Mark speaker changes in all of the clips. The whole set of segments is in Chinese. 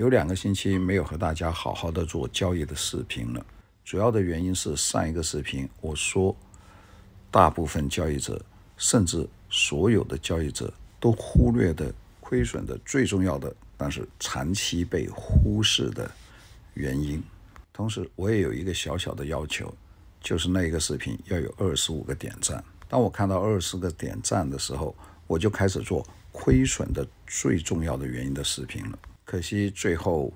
Speaker 1: 有两个星期没有和大家好好的做交易的视频了，主要的原因是上一个视频我说，大部分交易者甚至所有的交易者都忽略的亏损的最重要的，但是长期被忽视的原因。同时我也有一个小小的要求，就是那一个视频要有二十五个点赞。当我看到二十个点赞的时候，我就开始做亏损的最重要的原因的视频了。可惜最后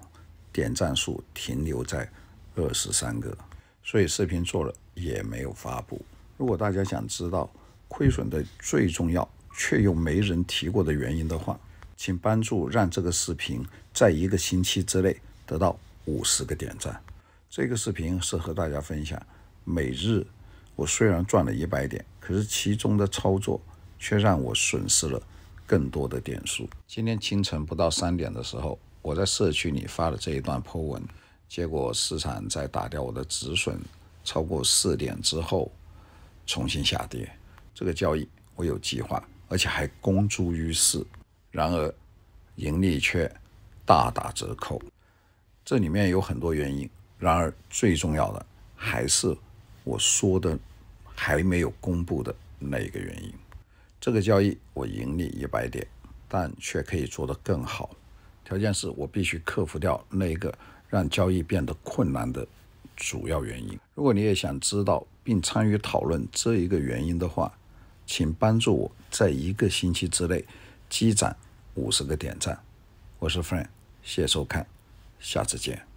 Speaker 1: 点赞数停留在二十三个，所以视频做了也没有发布。如果大家想知道亏损的最重要却又没人提过的原因的话，请帮助让这个视频在一个星期之内得到五十个点赞。这个视频是和大家分享，每日我虽然赚了一百点，可是其中的操作却让我损失了更多的点数。今天清晨不到三点的时候。我在社区里发了这一段破文，结果市场在打掉我的止损超过四点之后，重新下跌。这个交易我有计划，而且还公诸于世，然而盈利却大打折扣。这里面有很多原因，然而最重要的还是我说的还没有公布的那个原因。这个交易我盈利一百点，但却可以做得更好。条件是我必须克服掉那个让交易变得困难的主要原因。如果你也想知道并参与讨论这一个原因的话，请帮助我在一个星期之内积攒五十个点赞。我是 Frank，谢收看，下次见。